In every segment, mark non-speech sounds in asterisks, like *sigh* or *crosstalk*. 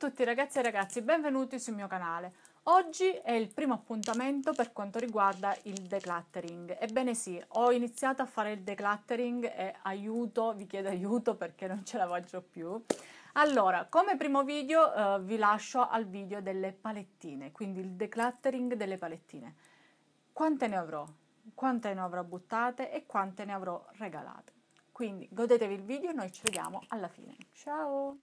tutti ragazzi e ragazzi, benvenuti sul mio canale. Oggi è il primo appuntamento per quanto riguarda il decluttering. Ebbene sì, ho iniziato a fare il decluttering e aiuto, vi chiedo aiuto perché non ce la faccio più. Allora, come primo video eh, vi lascio al video delle palettine, quindi il decluttering delle palettine. Quante ne avrò? Quante ne avrò buttate e quante ne avrò regalate? Quindi godetevi il video, e noi ci vediamo alla fine. Ciao!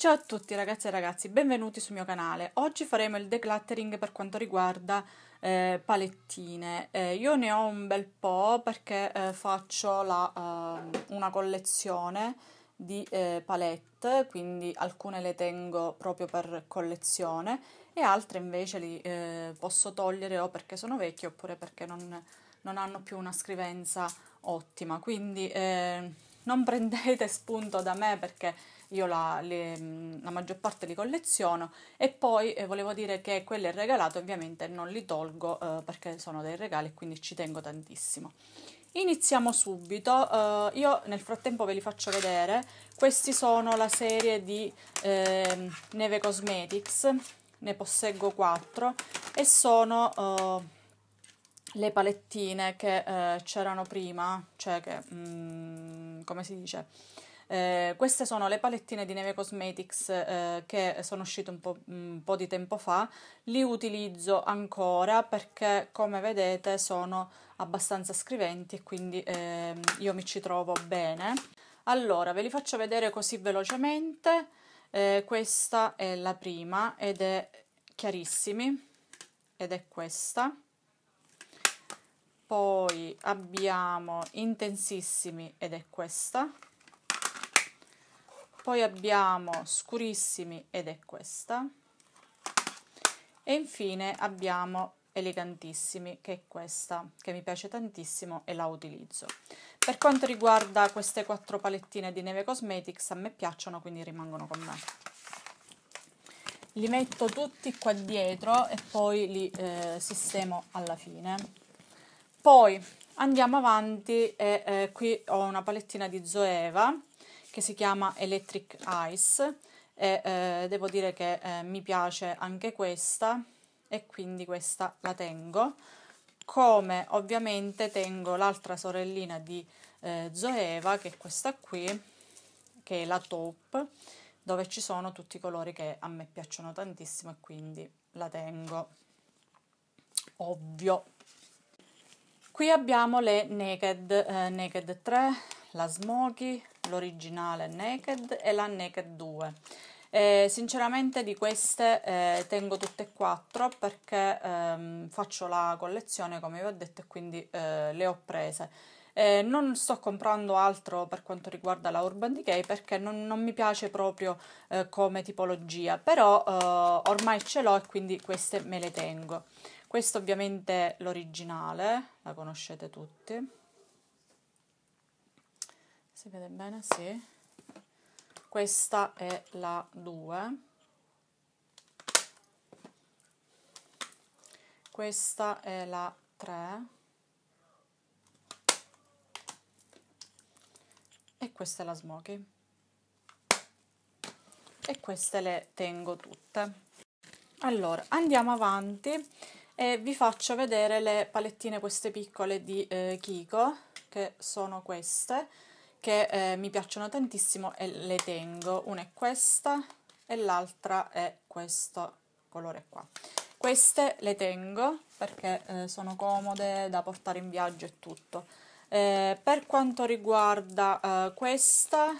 Ciao a tutti ragazzi e ragazzi, benvenuti sul mio canale. Oggi faremo il decluttering per quanto riguarda eh, palettine. Eh, io ne ho un bel po' perché eh, faccio la, ehm, una collezione di eh, palette, quindi alcune le tengo proprio per collezione e altre invece le eh, posso togliere o perché sono vecchie oppure perché non, non hanno più una scrivenza ottima. Quindi eh, non *laughs* prendete spunto da me perché io la, le, mm, la maggior parte li colleziono e poi eh, volevo dire che quelle regalate ovviamente non li tolgo eh, perché sono dei regali e quindi ci tengo tantissimo. Iniziamo subito, uh, io nel frattempo ve li faccio vedere, questi sono la serie di eh, Neve Cosmetics, ne posseggo 4 e sono uh, le palettine che uh, c'erano prima, cioè che, mm, come si dice, eh, queste sono le palettine di Neve Cosmetics eh, che sono uscite un po', un po' di tempo fa, li utilizzo ancora perché come vedete sono abbastanza scriventi e quindi eh, io mi ci trovo bene. Allora, ve li faccio vedere così velocemente. Eh, questa è la prima ed è chiarissimi ed è questa. Poi abbiamo intensissimi ed è questa poi abbiamo scurissimi ed è questa e infine abbiamo elegantissimi che è questa che mi piace tantissimo e la utilizzo per quanto riguarda queste quattro palettine di Neve Cosmetics a me piacciono quindi rimangono con me li metto tutti qua dietro e poi li eh, sistemo alla fine poi andiamo avanti e eh, qui ho una palettina di Zoeva che si chiama Electric Ice e eh, devo dire che eh, mi piace anche questa e quindi questa la tengo come ovviamente tengo l'altra sorellina di eh, Zoeva che è questa qui che è la Taupe dove ci sono tutti i colori che a me piacciono tantissimo e quindi la tengo ovvio qui abbiamo le Naked, eh, Naked 3 la Smoky l'originale Naked e la Naked 2. Eh, sinceramente di queste eh, tengo tutte e quattro perché ehm, faccio la collezione come vi ho detto e quindi eh, le ho prese. non sto comprando altro per quanto riguarda la Urban Decay perché non, non mi piace proprio eh, come tipologia, però eh, ormai ce l'ho e quindi queste me le tengo. Questo ovviamente è l'originale, la conoscete tutti si vede bene? Sì. Questa è la 2. Questa è la 3. E questa è la smoky. E queste le tengo tutte. Allora, andiamo avanti e vi faccio vedere le palettine queste piccole di eh, Kiko, che sono queste che eh, mi piacciono tantissimo e le tengo. Una è questa e l'altra è questo colore qua. Queste le tengo perché eh, sono comode da portare in viaggio e tutto. Eh, per quanto riguarda eh, questa,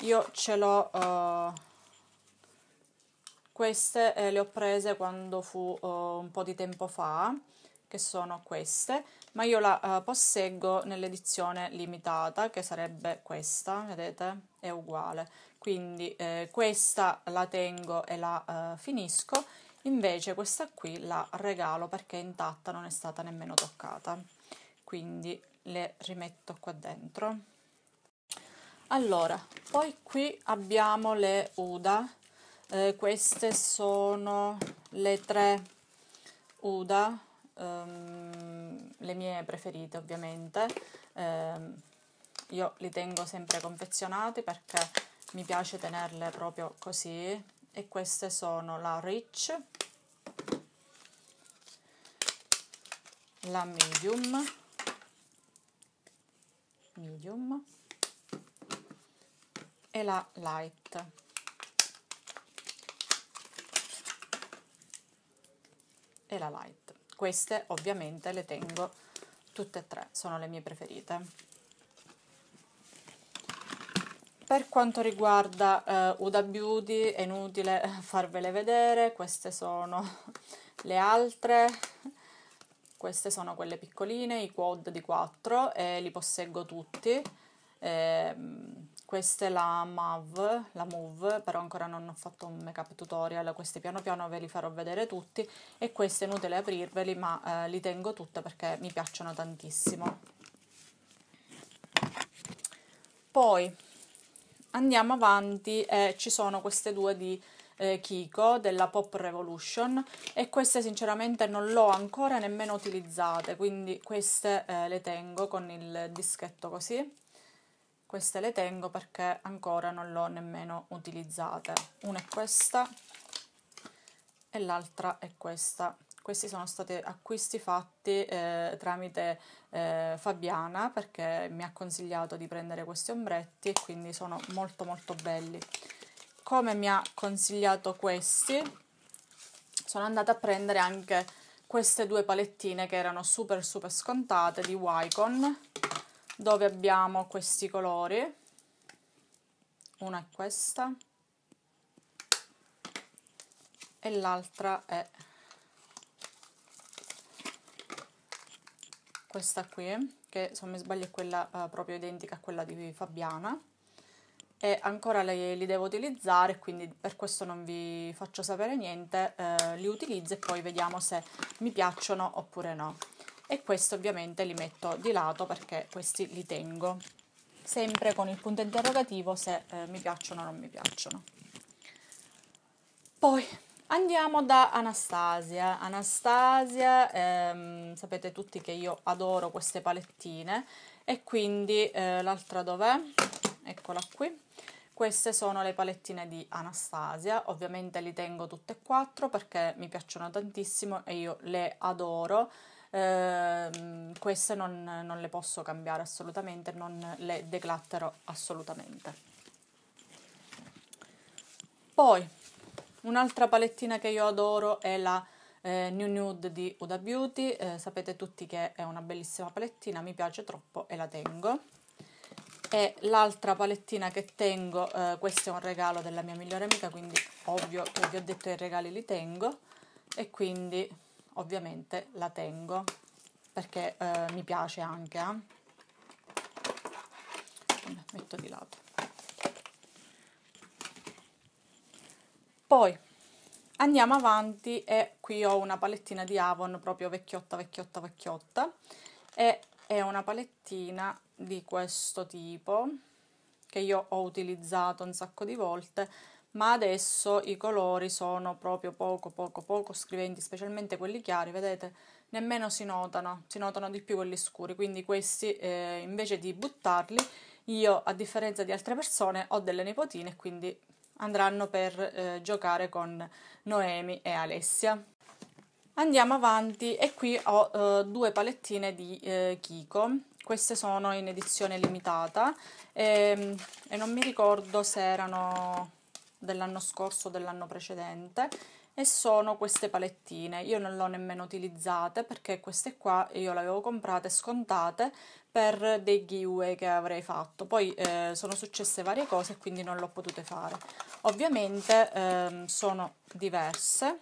io ce l'ho... Eh, queste eh, le ho prese quando fu un po' di tempo fa che sono queste, ma io la uh, posseggo nell'edizione limitata, che sarebbe questa, vedete? È uguale. Quindi eh, questa la tengo e la uh, finisco, invece questa qui la regalo perché è intatta, non è stata nemmeno toccata. Quindi le rimetto qua dentro. Allora, poi qui abbiamo le Uda, eh, queste sono le tre Uda Ehm, le mie preferite ovviamente, um, io li tengo sempre confezionati perché mi piace tenerle proprio così e queste sono la Rich, la Medium, Medium e la Light. e la light queste ovviamente le tengo tutte e tre, sono le mie preferite. Per quanto riguarda eh, Uda Beauty è inutile *laughs* farvele vedere, queste sono le altre, queste sono quelle piccoline, i quad di 4 e li posseggo tutti. Eh, questa è la MAV, la MOV, però ancora non ho fatto un make up tutorial, questi piano piano ve li farò vedere tutti e queste è inutile aprirveli ma eh, li tengo tutte perché mi piacciono tantissimo. Poi andiamo avanti e eh, ci sono queste due di eh, Kiko della Pop Revolution e queste sinceramente non le ho ancora nemmeno utilizzate, quindi queste eh, le tengo con il dischetto così queste le tengo perché ancora non le ho nemmeno utilizzate una è questa e l'altra è questa questi sono stati acquisti fatti eh, tramite eh, Fabiana perché mi ha consigliato di prendere questi ombretti e quindi sono molto molto belli come mi ha consigliato questi sono andata a prendere anche queste due palettine che erano super super scontate di Wicon dove abbiamo questi colori una è questa e l'altra è questa qui che se non mi sbaglio è quella eh, proprio identica a quella di Fabiana e ancora li, li, devo utilizzare quindi per questo non vi faccio sapere niente eh, li utilizzo e poi vediamo se mi piacciono oppure no e questi ovviamente li metto di lato perché questi li tengo sempre con il punto interrogativo se eh, mi piacciono o non mi piacciono poi andiamo da Anastasia Anastasia ehm, sapete tutti che io adoro queste palettine e quindi eh, l'altra dov'è? eccola qui queste sono le palettine di Anastasia, ovviamente li tengo tutte e quattro perché mi piacciono tantissimo e io le adoro. Ehm, queste non, non le posso cambiare assolutamente, non le declatterò assolutamente. Poi un'altra palettina che io adoro è la eh, New Nude di Uda Beauty, eh, sapete tutti che è una bellissima palettina, mi piace troppo e la tengo. E l'altra palettina che tengo, eh, questo è un regalo della mia migliore amica, quindi ovvio che vi ho detto i regali li tengo e quindi ovviamente la tengo perché eh, mi piace anche eh. metto di lato poi andiamo avanti e qui ho una palettina di Avon proprio vecchiotta vecchiotta vecchiotta e è una palettina di questo tipo che io ho utilizzato un sacco di volte ma adesso i colori sono proprio poco poco poco scriventi, specialmente quelli chiari, vedete, nemmeno si notano, si notano di più quelli scuri, quindi questi eh, invece di buttarli io a differenza di altre persone ho delle nipotine quindi andranno per eh, giocare con Noemi e Alessia. Andiamo avanti e qui ho eh, due palettine di eh, Kiko, queste sono in edizione limitata e, ehm, e non mi ricordo se erano dell'anno scorso o dell'anno precedente e sono queste palettine. Io non le ho nemmeno utilizzate perché queste qua io le avevo comprate scontate per dei giveaway che avrei fatto. Poi eh, sono successe varie cose e quindi non le ho potute fare. Ovviamente ehm, sono diverse,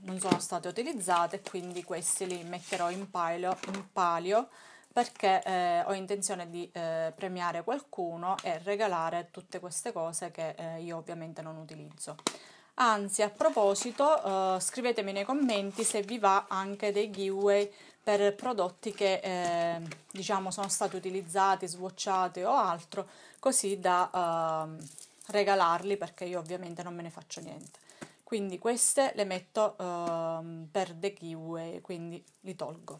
non sono state utilizzate, quindi questi li metterò in palio, in palio perché eh, ho intenzione di eh, premiare qualcuno e regalare tutte queste cose che eh, io ovviamente non utilizzo. Anzi, a proposito, eh, scrivetemi nei commenti se vi va anche dei giveaway per prodotti che eh, diciamo sono stati utilizzati, swatchati o altro, così da ehm, regalarli perché io ovviamente non me ne faccio niente. Quindi queste le metto ehm, per dei giveaway, quindi li tolgo.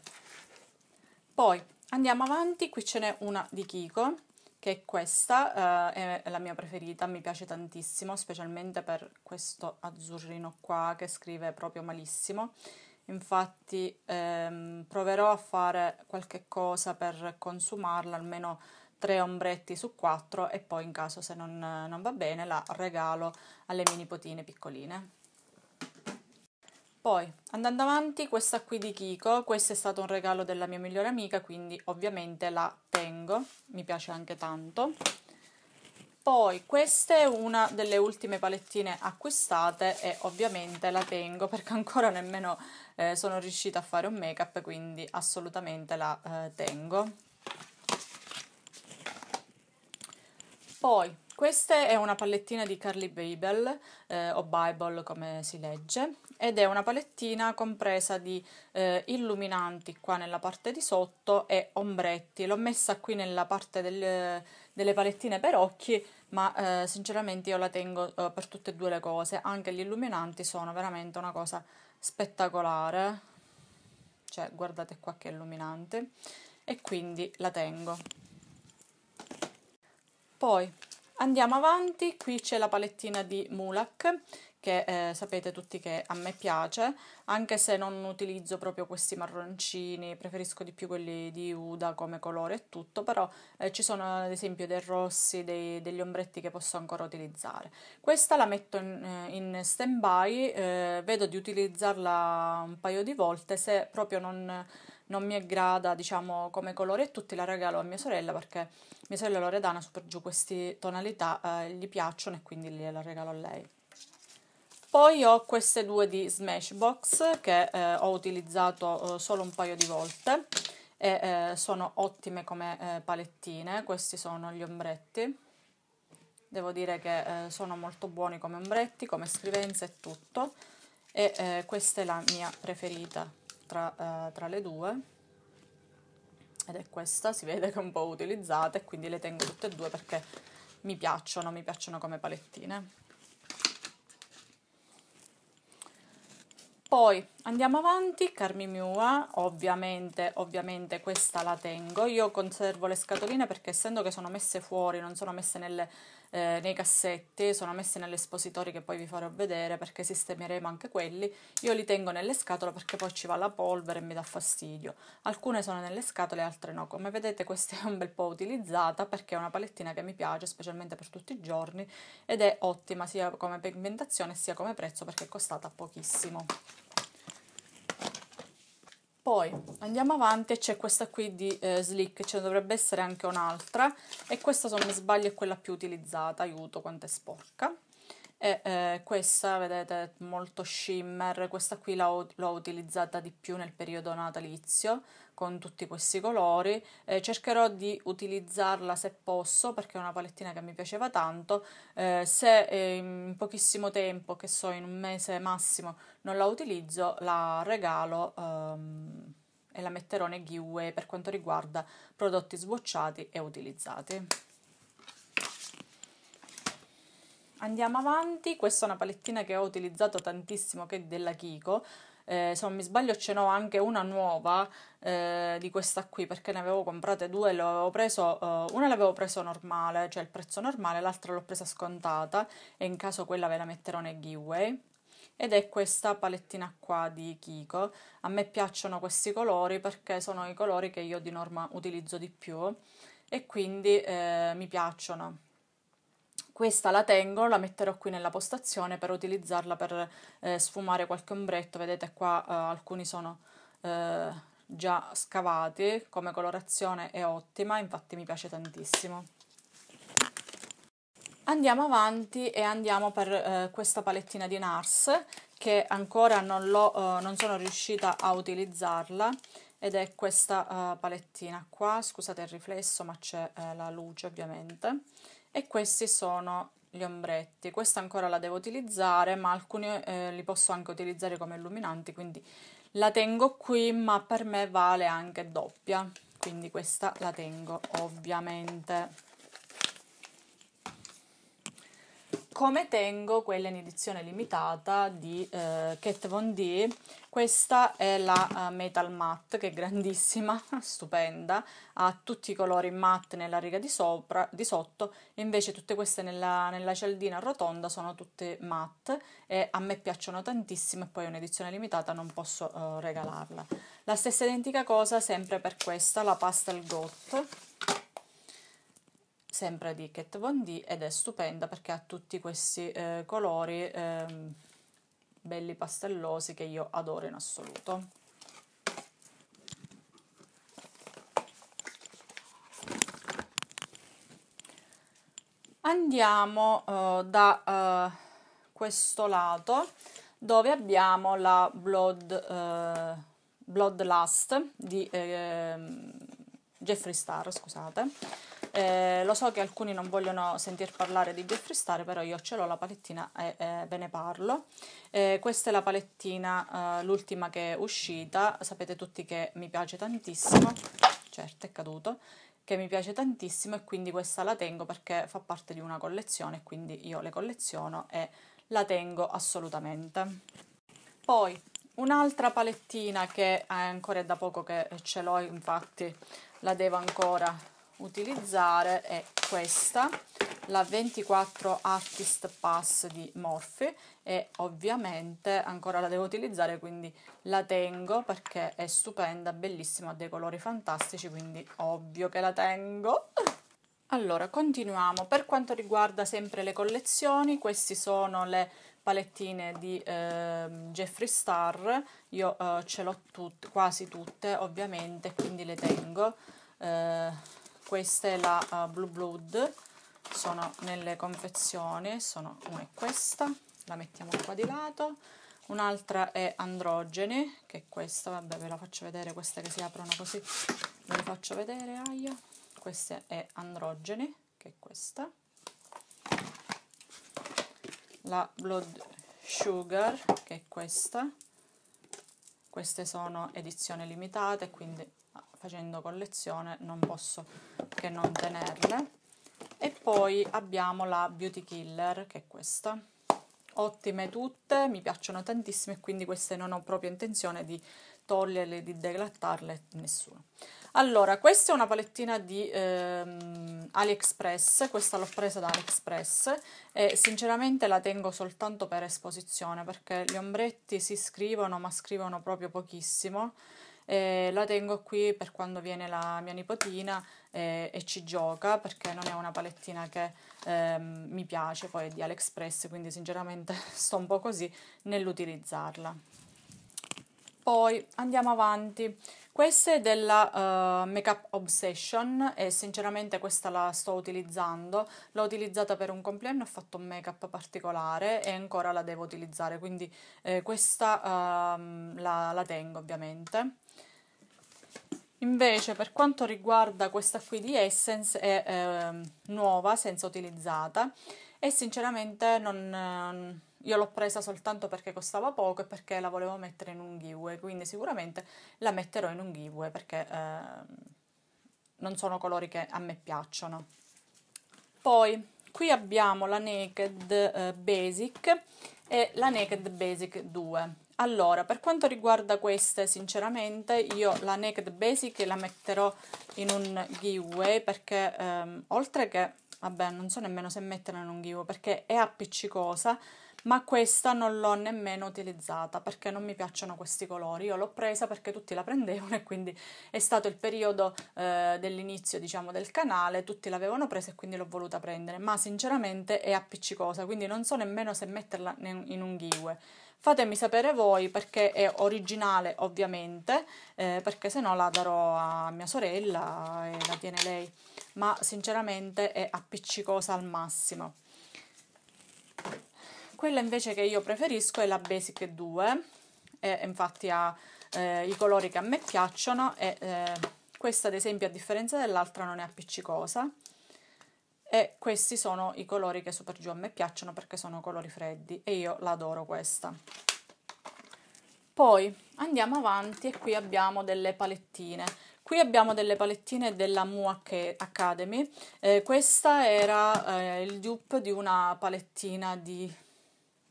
Poi Andiamo avanti, qui ce n'è una di Kiko, che è questa, eh, è la mia preferita, mi piace tantissimo, specialmente per questo azzurrino qua che scrive proprio malissimo. Infatti ehm, proverò a fare qualche cosa per consumarla, almeno tre ombretti su quattro e poi in caso se non, non va bene la regalo alle mie nipotine piccoline. Poi, andando avanti, questa qui di Kiko, questo è stato un regalo della mia migliore amica, quindi ovviamente la tengo, mi piace anche tanto. Poi, questa è una delle ultime palettine acquistate e ovviamente la tengo perché ancora nemmeno eh, sono riuscita a fare un make-up, quindi assolutamente la eh, tengo. Poi, questa è una palettina di Carly Babel, eh, o Bible come si legge, ed è una palettina compresa di eh, illuminanti qua nella parte di sotto e ombretti. L'ho messa qui nella parte del, delle palettine per occhi, ma eh, sinceramente io la tengo eh, per tutte e due le cose. Anche gli illuminanti sono veramente una cosa spettacolare. Cioè, guardate qua che illuminante. E quindi la tengo. Poi Andiamo avanti, qui c'è la palettina di Mulak che eh, sapete tutti che a me piace, anche se non utilizzo proprio questi marroncini, preferisco di più quelli di Uda come colore e tutto, però eh, ci sono ad esempio dei rossi, dei, degli ombretti che posso ancora utilizzare. Questa la metto in, eh, in stand by, eh, vedo di utilizzarla un paio di volte, se proprio non non mi aggrada, diciamo, come colore e tutti la regalo a mia sorella perché mia sorella Loredana super giù queste tonalità eh, gli piacciono e quindi la regalo a lei. Poi ho queste due di Smashbox che eh, ho utilizzato eh, solo un paio di volte e eh, sono ottime come eh, palettine, questi sono gli ombretti. Devo dire che eh, sono molto buoni come ombretti, come scrivenza e tutto. E questa è la mia preferita tra, eh, tra le due ed è questa, si vede che è un po' utilizzata e quindi le tengo tutte e due perché mi piacciono, mi piacciono come palettine. Poi andiamo avanti, Carmi Mua, ovviamente, ovviamente questa la tengo, io conservo le scatoline perché essendo che sono messe fuori, non sono messe nelle eh, nei cassetti, sono messi negli espositori che poi vi farò vedere perché sistemeremo anche quelli. Io li tengo nelle scatole perché poi ci va la polvere e mi dà fastidio. Alcune sono nelle scatole, altre no. Come vedete questa è un bel po' utilizzata perché è una palettina che mi piace specialmente per tutti i giorni ed è ottima sia come pigmentazione sia come prezzo perché è costata pochissimo. Poi andiamo avanti c'è questa qui di eh, Slick, ce ne dovrebbe essere anche un'altra e questa se non mi sbaglio è quella più utilizzata, aiuto quanto è sporca. E eh, questa, vedete, molto shimmer, questa qui l'ho, l'ho utilizzata di più nel periodo natalizio, con tutti questi colori eh, cercherò di utilizzarla se posso perché è una palettina che mi piaceva tanto eh, se ehm, in pochissimo tempo che so in un mese massimo non la utilizzo la regalo ehm, e la metterò nei giveaway per quanto riguarda prodotti sbocciati e utilizzati andiamo avanti questa è una palettina che ho utilizzato tantissimo che è della Kiko eh, se non mi sbaglio ce n'ho anche una nuova eh, di questa qui perché ne avevo comprate due, l'avevo preso, eh, una l'avevo presa normale, cioè il prezzo normale, l'altra l'ho presa scontata e in caso quella ve la metterò nei giveaway ed è questa palettina qua di Kiko. A me piacciono questi colori perché sono i colori che io di norma utilizzo di più e quindi eh, mi piacciono questa la tengo, la metterò qui nella postazione per utilizzarla per eh, sfumare qualche ombretto, vedete qua eh, alcuni sono eh, già scavati, come colorazione è ottima, infatti mi piace tantissimo. Andiamo avanti e andiamo per eh, questa palettina di Nars che ancora non, eh, non sono riuscita a utilizzarla ed è questa eh, palettina qua, scusate il riflesso ma c'è la luce ovviamente e questi sono gli ombretti questa ancora la devo utilizzare ma alcuni eh, li posso anche utilizzare come illuminanti quindi la tengo qui ma per me vale anche doppia quindi questa la tengo ovviamente come tengo quella in edizione limitata di eh, Kat Von D. Questa è la uh, Metal Matte che è grandissima, *laughs* stupenda, ha tutti i colori matte nella riga di, sopra, di sotto, invece tutte queste nella, nella cialdina rotonda sono tutte matte e a me piacciono tantissimo e poi è un'edizione limitata, non posso uh, regalarla. La stessa identica cosa sempre per questa, la Pastel Goth sempre di Kat Von D ed è stupenda perché ha tutti questi eh, colori eh, belli pastellosi che io adoro in assoluto. Andiamo eh, da eh, questo lato dove abbiamo la Blood, eh, Bloodlust di ehm, Jeffree Star, scusate eh, lo so che alcuni non vogliono sentir parlare di Jeffree Star, però io ce l'ho la palettina e eh, ve ne parlo. Eh, questa è la palettina, eh, l'ultima che è uscita, sapete tutti che mi piace tantissimo, certo è caduto, che mi piace tantissimo e quindi questa la tengo perché fa parte di una collezione, quindi io le colleziono e la tengo assolutamente. Poi un'altra palettina che è ancora da poco che ce l'ho, infatti la devo ancora utilizzare è questa, la 24 Artist Pass di Morphe e ovviamente ancora la devo utilizzare quindi la tengo perché è stupenda, bellissima, ha dei colori fantastici quindi ovvio che la tengo. *laughs* Allora, continuiamo. Per quanto riguarda sempre le collezioni, queste sono le palettine di eh, Jeffree Star. Io eh, ce l'ho tut quasi tutte, ovviamente, quindi le tengo. Eh, questa è la uh, Blue Blood sono nelle confezioni sono una è questa la mettiamo qua di lato un'altra è androgene che è questa vabbè ve la faccio vedere queste che si aprono così ve le faccio vedere aia questa è androgene che è questa la blood sugar che è questa queste sono edizioni limitate quindi ah, facendo collezione non posso perché non tenerle e poi abbiamo la Beauty Killer che è questa ottime tutte, mi piacciono tantissime e quindi queste non ho proprio intenzione di toglierle, di deglattarle, nessuno. Allora, questa è una palettina di ehm, AliExpress, questa l'ho presa da AliExpress e sinceramente la tengo soltanto per esposizione perché gli ombretti si scrivono ma scrivono proprio pochissimo eh, la tengo qui per quando viene la mia nipotina eh, e ci gioca perché non è una palettina che ehm, mi piace, poi è di Aliexpress, quindi sinceramente *laughs* sto un po' così nell'utilizzarla. Poi andiamo avanti. Questa è della uh, Makeup Obsession e sinceramente questa la sto utilizzando. L'ho utilizzata per un compleanno, ho fatto un make-up particolare e ancora la devo utilizzare, quindi eh, questa uh, la, la, tengo ovviamente. Invece per quanto riguarda questa qui di Essence è eh, nuova, senza utilizzata e sinceramente non, ehm, io l'ho presa soltanto perché costava poco e perché la volevo mettere in un giveaway, quindi sicuramente la metterò in un giveaway perché eh, non sono colori che a me piacciono. Poi qui abbiamo la Naked eh, Basic e la Naked Basic 2 allora, per quanto riguarda queste, sinceramente, io la Naked Basic la metterò in un giveaway perché ehm, oltre che, vabbè, non so nemmeno se metterla in un giveaway perché è appiccicosa, ma questa non l'ho nemmeno utilizzata perché non mi piacciono questi colori. Io l'ho presa perché tutti la prendevano *laughs* e quindi è stato il periodo eh, dell'inizio, diciamo, del canale, tutti l'avevano presa e quindi l'ho voluta prendere, ma sinceramente è appiccicosa, quindi non so nemmeno se metterla in un giveaway. Fatemi sapere voi perché è originale ovviamente, eh, perché se no la darò a mia sorella e la tiene lei, ma sinceramente è appiccicosa al massimo. Quella invece che io preferisco è la Basic 2, e infatti ha eh, i colori che a me piacciono e eh, questa ad esempio a differenza dell'altra non è appiccicosa e questi sono i colori che su giù a me piacciono perché sono colori freddi e io l'adoro questa. Poi andiamo avanti e qui abbiamo delle palettine. Qui abbiamo delle palettine della Mu Academy. Eh, questa era eh, il dupe di una palettina di...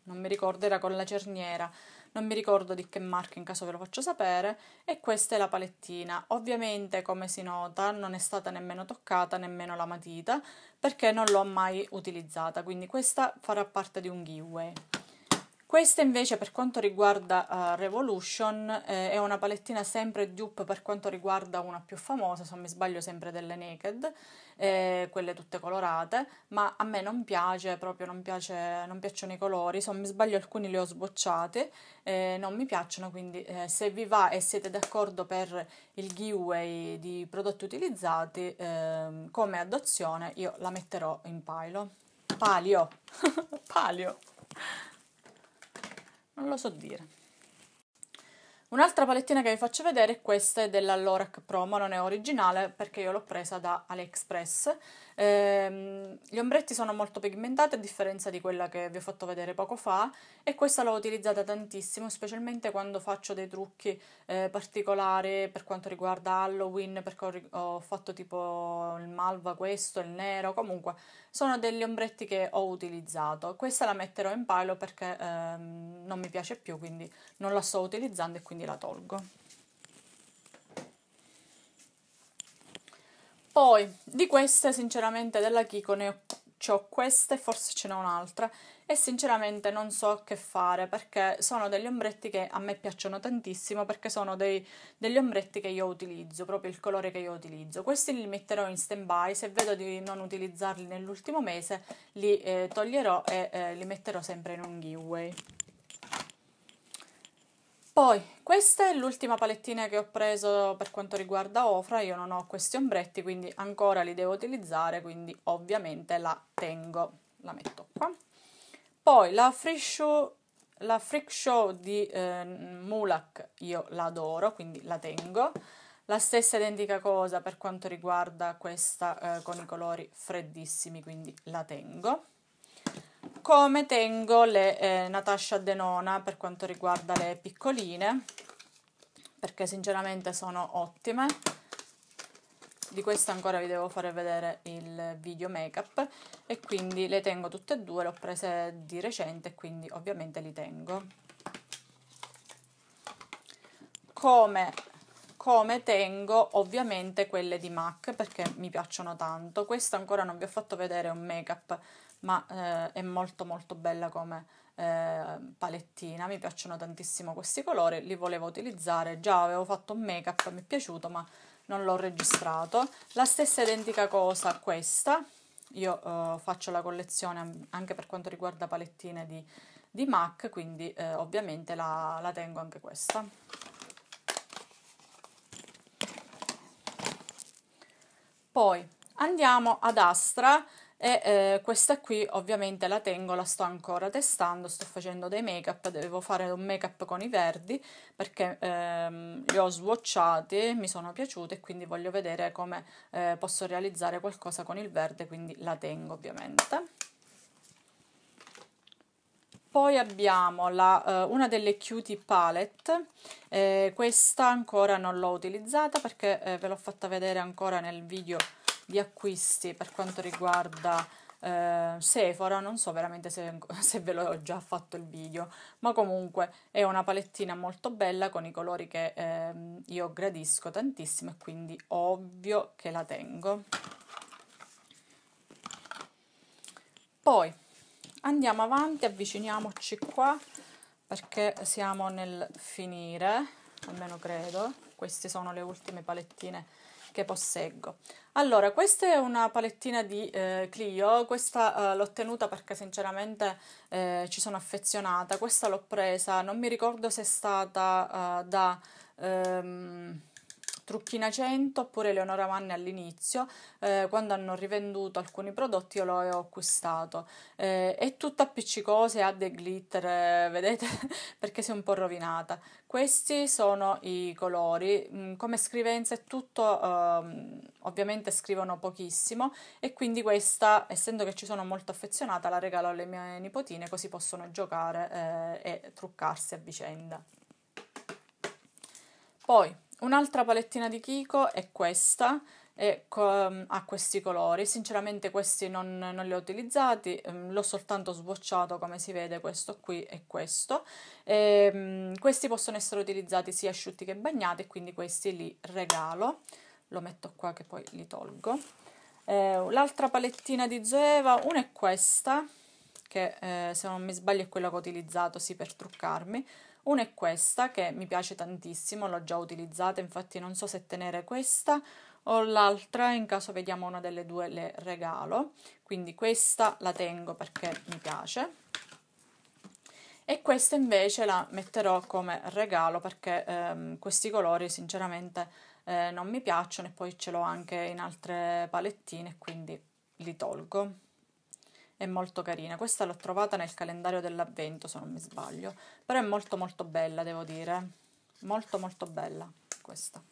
non mi ricordo, era con la cerniera non mi ricordo di che marca in caso ve lo faccio sapere, e questa è la palettina. Ovviamente, come si nota, non è stata nemmeno toccata, nemmeno la matita, perché non l'ho mai utilizzata, quindi questa farà parte di un giveaway. Questa invece per quanto riguarda uh, Revolution eh, è una palettina sempre dupe per quanto riguarda una più famosa, se non mi sbaglio sempre delle Naked, eh, quelle tutte colorate, ma a me non piace, proprio non, piace, non piacciono i colori, se non mi sbaglio alcuni li ho sbocciati, eh, non mi piacciono, quindi eh, se vi va e siete d'accordo per il giveaway di prodotti utilizzati ehm, come adozione io la metterò in palio. *laughs* Palio! palio! non lo so dire. Un'altra palettina che vi faccio vedere è questa, è della Lorac Pro, ma non è originale perché io l'ho presa da AliExpress Ehm, gli ombretti sono molto pigmentati a differenza di quella che vi ho fatto vedere poco fa e questa l'ho utilizzata tantissimo, specialmente quando faccio dei trucchi eh, particolari per quanto riguarda Halloween, perché ho, fatto tipo il malva questo, il nero, comunque sono degli ombretti che ho utilizzato. Questa la metterò in palo perché ehm, non mi piace più, quindi non la sto utilizzando e quindi la tolgo. Poi, di queste, sinceramente, della Kiko ne ho, ho queste, forse ce n'è un'altra, e sinceramente non so che fare, perché sono degli ombretti che a me piacciono tantissimo, perché sono dei, degli ombretti che io utilizzo, proprio il colore che io utilizzo. Questi li metterò in stand-by, se vedo di non utilizzarli nell'ultimo mese, li eh, toglierò e eh, li metterò sempre in un giveaway. Poi, questa è l'ultima palettina che ho preso per quanto riguarda Ofra, io non ho questi ombretti, quindi ancora li devo utilizzare, quindi ovviamente la tengo, la metto qua. Poi la Free Show, la Freak Show di eh, Mulak io l'adoro, quindi la tengo. La stessa identica cosa per quanto riguarda questa eh, con i colori freddissimi, quindi la tengo come tengo le eh, Natasha Denona per quanto riguarda le piccoline perché sinceramente sono ottime di questa ancora vi devo fare vedere il video make up e quindi le tengo tutte e due, le ho prese di recente quindi ovviamente li tengo come, come tengo ovviamente quelle di MAC perché mi piacciono tanto questa ancora non vi ho fatto vedere un make up ma eh, è molto molto bella come eh, palettina, mi piacciono tantissimo questi colori, li volevo utilizzare, già avevo fatto un make up, mi è piaciuto ma non l'ho registrato, la stessa identica cosa questa, io eh, faccio la collezione anche per quanto riguarda palettine di, di MAC, quindi eh, ovviamente la, la tengo anche questa. Poi andiamo ad Astra, e eh, questa qui ovviamente la tengo, la sto ancora testando, sto facendo dei make up, devo fare un make up con i verdi perché ehm, li ho swatchati, mi sono piaciuti e quindi voglio vedere come eh, posso realizzare qualcosa con il verde, quindi la tengo ovviamente. Poi abbiamo la, uh, una delle Cutie Palette, eh, questa ancora non l'ho utilizzata perché eh, ve l'ho fatta vedere ancora nel video di acquisti per quanto riguarda eh, Sephora, non so veramente se, se, ve l'ho già fatto il video, ma comunque è una palettina molto bella con i colori che eh, io gradisco tantissimo e quindi ovvio che la tengo. Poi andiamo avanti, avviciniamoci qua perché siamo nel finire, almeno credo. Queste sono le ultime palettine che posseggo. Allora, questa è una palettina di eh, Clio, questa eh, l'ho tenuta perché sinceramente eh, ci sono affezionata, questa l'ho presa, non mi ricordo se è stata eh, da... Ehm, Trucchina 100 oppure Leonora Manne all'inizio, eh, quando hanno rivenduto alcuni prodotti io l'ho acquistato. Eh, è tutta appiccicosa e ha dei glitter, eh, *laughs* vedete, perché si è un po' rovinata. Questi sono i colori, mm, come scrivenza è tutto, ehm, ovviamente scrivono pochissimo e quindi questa, essendo che ci sono molto affezionata, la regalo alle mie nipotine così possono giocare eh, e truccarsi a vicenda. Poi Un'altra palettina di Kiko è questa, e co- mm, ha questi colori. Sinceramente questi non, non li ho utilizzati, mm, l'ho soltanto sbocciato come si vede questo qui e questo. E, ehm, questi possono essere utilizzati sia asciutti che bagnati, quindi questi li regalo. Lo metto qua che poi li tolgo. Eh, l'altra palettina di Zoeva, una è questa, che eh, se non mi sbaglio è quella che ho utilizzato, sì, per truccarmi una è questa che mi piace tantissimo, l'ho già utilizzata, infatti non so se tenere questa o l'altra, in caso vediamo una delle due le regalo. Quindi questa la tengo perché mi piace. E questa invece la metterò come regalo perché ehm, questi colori sinceramente eh, non mi piacciono e poi ce l'ho anche in altre palettine, quindi li tolgo è molto carina. Questa l'ho trovata nel calendario dell'avvento, se non mi sbaglio, però è molto molto bella, devo dire. Molto molto bella questa.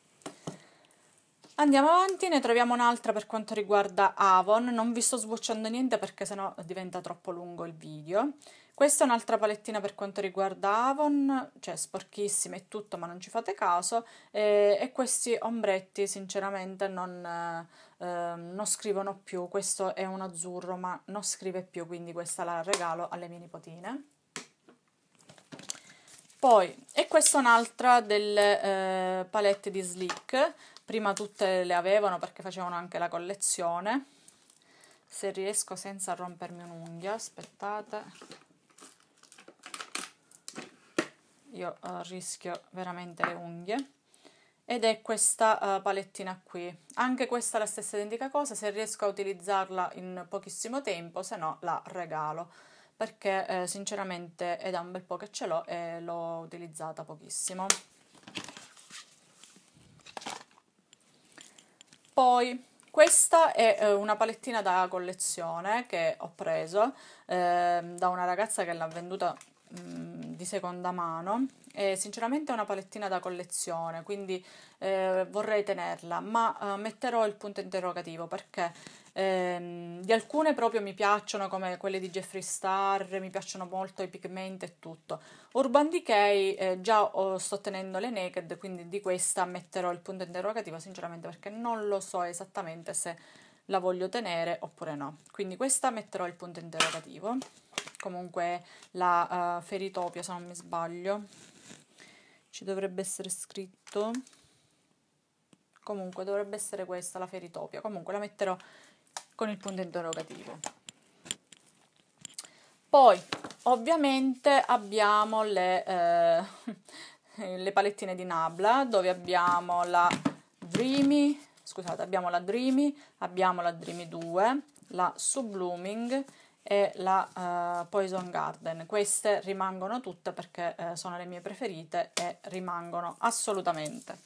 Andiamo avanti, ne troviamo un'altra per quanto riguarda Avon, non vi sto sbocciando niente perché sennò diventa troppo lungo il video. Questa è un'altra palettina per quanto riguarda Avon, cioè sporchissima e tutto ma non ci fate caso, e, eh, e questi ombretti sinceramente non, eh, Ehm, non scrivono più, questo è un azzurro ma non scrive più, quindi questa la regalo alle mie nipotine. Poi, e questa è un'altra delle eh, palette di Slick, prima tutte le avevano perché facevano anche la collezione. Se riesco senza rompermi un'unghia, aspettate. Io eh, rischio veramente le unghie ed è questa uh, palettina qui. Anche questa è la stessa identica cosa, se riesco a utilizzarla in pochissimo tempo, se no la regalo, perché eh, sinceramente è da un bel po' che ce l'ho e l'ho utilizzata pochissimo. Poi questa è eh, una palettina da collezione che ho preso eh, da una ragazza che l'ha venduta mh, mm, di seconda mano e sinceramente è una palettina da collezione, quindi eh, vorrei tenerla, ma eh, metterò il punto interrogativo perché ehm, di alcune proprio mi piacciono come quelle di Jeffree Star, mi piacciono molto i pigmenti e tutto. Urban Decay eh, già oh, sto tenendo le naked, quindi di questa metterò il punto interrogativo sinceramente perché non lo so esattamente se la voglio tenere oppure no. Quindi questa metterò il punto interrogativo comunque la uh, feritopia se non mi sbaglio ci dovrebbe essere scritto comunque dovrebbe essere questa la feritopia comunque la metterò con il punto interrogativo poi ovviamente abbiamo le, eh, *laughs* le palettine di Nabla dove abbiamo la Dreamy scusate abbiamo la Dreamy abbiamo la Dreamy 2 la Sublooming e la uh, Poison Garden. Queste rimangono tutte perché eh, sono le mie preferite e rimangono assolutamente.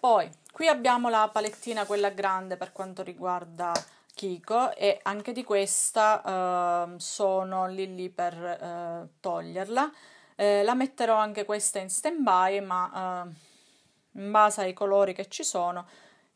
Poi qui abbiamo la palettina, quella grande per quanto riguarda Kiko e anche di questa eh, sono lì lì per eh, toglierla. Eh, la metterò anche questa in stand by ma ehm, in base ai colori che ci sono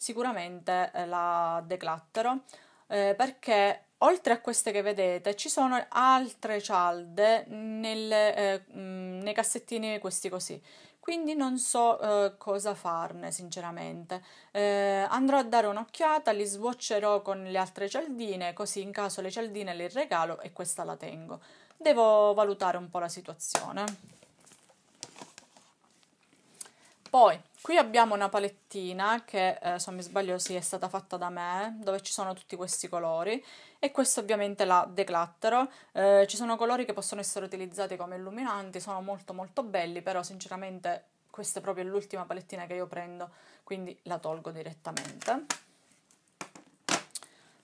sicuramente eh, la declattero eh, perché oltre a queste che vedete ci sono altre cialde nelle, eh, nei cassettini questi così quindi non so eh, cosa farne sinceramente eh, andrò a dare un'occhiata li sboccerò con le altre cialdine così in caso le cialdine le regalo e questa la tengo devo valutare un po' la situazione poi, qui abbiamo una palettina che, eh, se non mi sbaglio, sì, è stata fatta da me, dove ci sono tutti questi colori. E questo ovviamente la decluttero. Eh, ci sono colori che possono essere utilizzati come illuminanti, sono molto molto belli, però sinceramente questa è proprio l'ultima palettina che io prendo, quindi la tolgo direttamente.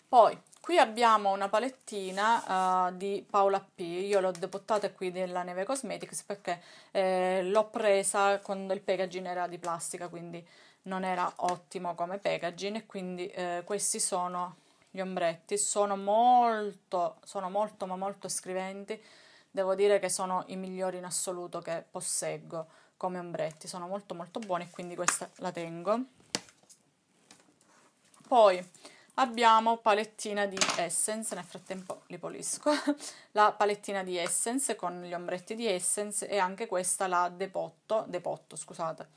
Poi Qui abbiamo una palettina uh, di Paola P, io l'ho depottata qui della Neve Cosmetics perché eh, l'ho presa quando il packaging era di plastica, quindi non era ottimo come packaging e quindi eh, questi sono gli ombretti, sono molto, sono molto ma molto scriventi, devo dire che sono i migliori in assoluto che posseggo come ombretti, sono molto molto buoni quindi questa la tengo. Poi abbiamo palettina di Essence, nel frattempo li pulisco, *laughs* la palettina di Essence con gli ombretti di Essence e anche questa la depotto, depotto scusate,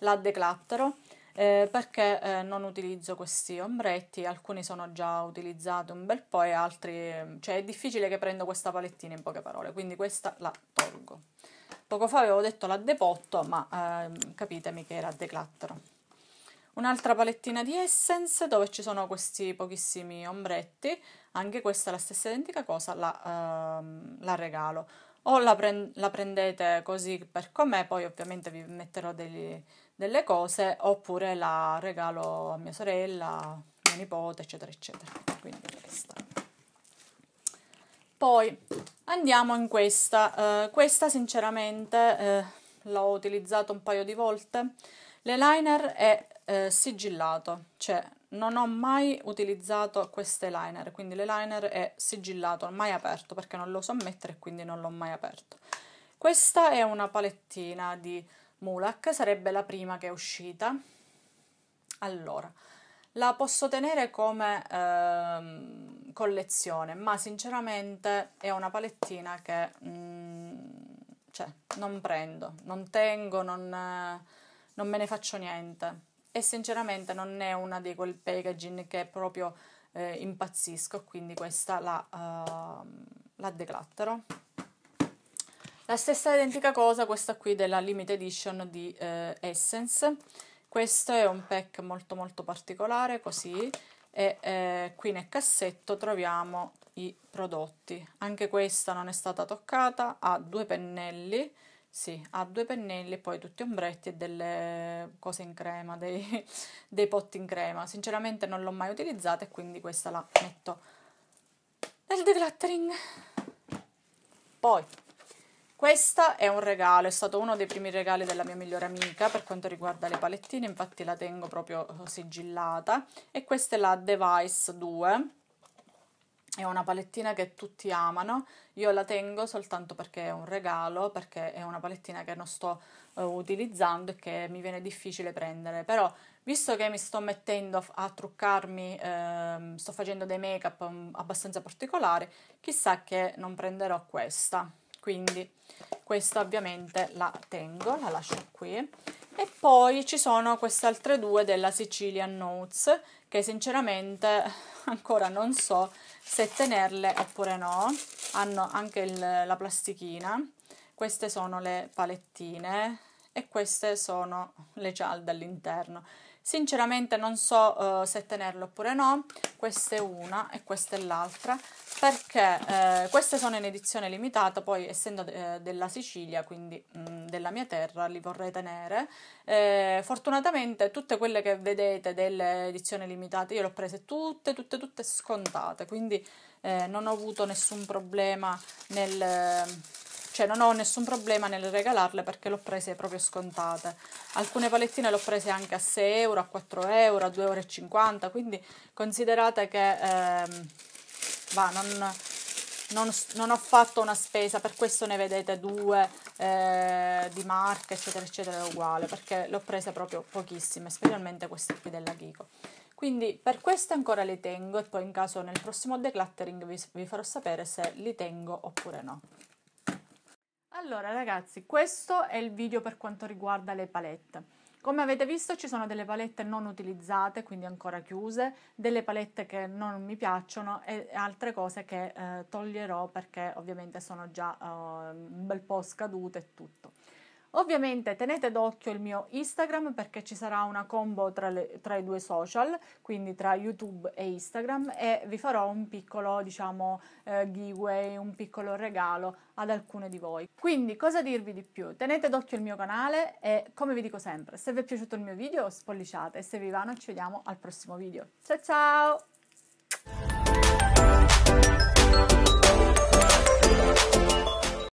la declattero eh, perché eh, non utilizzo questi ombretti, alcuni sono già utilizzati un bel po' e altri, ehm, cioè è difficile che prendo questa palettina in poche parole, quindi questa la tolgo. Poco fa avevo detto la depotto, ma eh, capitemi che era declattero. Un'altra palettina di Essence dove ci sono questi pochissimi ombretti, anche questa è la stessa identica cosa, la, ehm, la regalo. O la, pre- la, prendete così per com'è, poi ovviamente vi metterò degli, delle cose, oppure la regalo a mia sorella, a mia nipote, eccetera, eccetera. Quindi questa. Poi andiamo in questa. Eh, questa sinceramente eh, l'ho utilizzata un paio di volte. L'eyeliner è eh, sigillato, cioè non ho mai utilizzato queste liner, quindi l'eyeliner è sigillato, mai aperto perché non lo so mettere e quindi non l'ho mai aperto. Questa è una palettina di Mulak, sarebbe la prima che è uscita. Allora, la posso tenere come eh, collezione, ma sinceramente è una palettina che mh, mm, cioè, non prendo, non tengo, non, non me ne faccio niente e sinceramente non è una di quel packaging che proprio eh, impazzisco, quindi questa la, uh, la declattero. La stessa identica cosa questa qui della Limited Edition di eh, Essence. Questo è un pack molto molto particolare, così, e eh, qui nel cassetto troviamo i prodotti. Anche questa non è stata toccata, ha due pennelli, sì, ha due pennelli e poi tutti ombretti e delle cose in crema, dei, *laughs* dei potti in crema. Sinceramente non l'ho mai utilizzata e quindi questa la metto nel decluttering. Poi, questa è un regalo, è stato uno dei primi regali della mia migliore amica per quanto riguarda le palettine, infatti la tengo proprio sigillata. E questa è la Device 2 è una palettina che tutti amano, io la tengo soltanto perché è un regalo, perché è una palettina che non sto uh, utilizzando e che mi viene difficile prendere. Però, visto che mi sto mettendo a, a truccarmi, ehm, sto facendo dei make-up um, abbastanza particolari, chissà che non prenderò questa. Quindi questa ovviamente la tengo, la lascio qui. E poi ci sono queste altre due della Sicilian Notes che sinceramente ancora non so se tenerle oppure no. Hanno anche il, la plastichina. Queste sono le palettine e queste sono le cialde all'interno. Sinceramente non so uh, se tenerle oppure no. Questa è una e questa è l'altra perché eh, queste sono in edizione limitata, poi essendo eh, della Sicilia, quindi mh, mm, della mia terra, li vorrei tenere. Eh, fortunatamente tutte quelle che vedete delle edizioni limitate, io le ho prese tutte, tutte, tutte scontate, quindi eh, non ho avuto nessun problema nel... Cioè non ho nessun problema nel regalarle perché le ho prese proprio scontate. Alcune palettine le ho prese anche a 6 euro, a 4 euro, a 2,50 euro, quindi considerate che... Ehm, va, non, non, non, ho fatto una spesa, per questo ne vedete due eh, di marca, eccetera, eccetera, uguale, perché le ho prese proprio pochissime, specialmente queste qui della Kiko. Quindi per queste ancora le tengo e poi in caso nel prossimo decluttering vi, vi farò sapere se li tengo oppure no. Allora ragazzi, questo è il video per quanto riguarda le palette. Come avete visto ci sono delle palette non utilizzate, quindi ancora chiuse, delle palette che non mi piacciono e altre cose che eh, toglierò perché ovviamente sono già eh, un bel po' scadute e tutto. Ovviamente tenete d'occhio il mio Instagram perché ci sarà una combo tra, le, tra, i due social, quindi tra YouTube e Instagram e vi farò un piccolo, diciamo, eh, giveaway, un piccolo regalo ad alcune di voi. Quindi cosa dirvi di più? Tenete d'occhio il mio canale e come vi dico sempre, se vi è piaciuto il mio video spolliciate e se vi va noi ci vediamo al prossimo video. Ciao ciao!